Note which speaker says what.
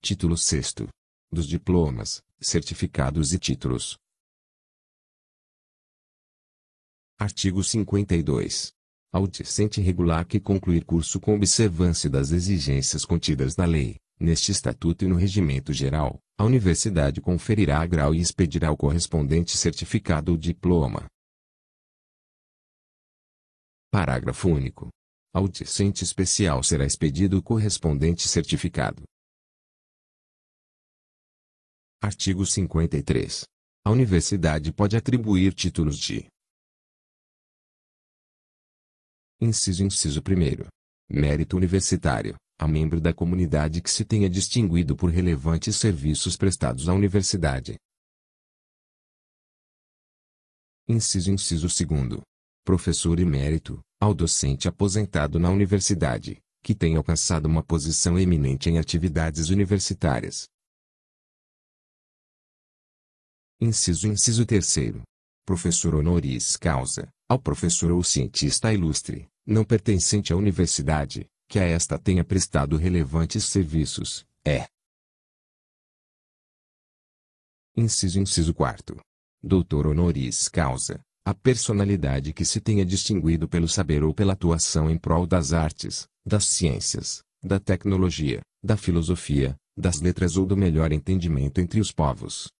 Speaker 1: Título 6. Dos diplomas, certificados
Speaker 2: e títulos. Artigo 52. Ao discente regular que concluir curso com observância das exigências contidas na lei, neste estatuto e no regimento geral, a universidade conferirá a grau e expedirá o correspondente certificado ou diploma. Parágrafo único. Ao discente especial será expedido o correspondente
Speaker 1: certificado, Artigo 53.
Speaker 2: A universidade pode atribuir títulos de Inciso Inciso 1. Mérito universitário, a membro da comunidade que se tenha distinguido por relevantes serviços prestados à universidade. Inciso Inciso 2. Professor emérito, ao docente aposentado na universidade, que tenha alcançado uma posição eminente em atividades universitárias, Inciso Inciso terceiro. Professor honoris causa, ao professor ou cientista ilustre, não pertencente à universidade, que a esta tenha prestado relevantes serviços, é. Inciso Inciso quarto. Doutor honoris causa, a personalidade que se tenha distinguido pelo saber ou pela atuação em prol das artes, das ciências, da tecnologia, da filosofia, das letras ou do melhor entendimento entre os povos,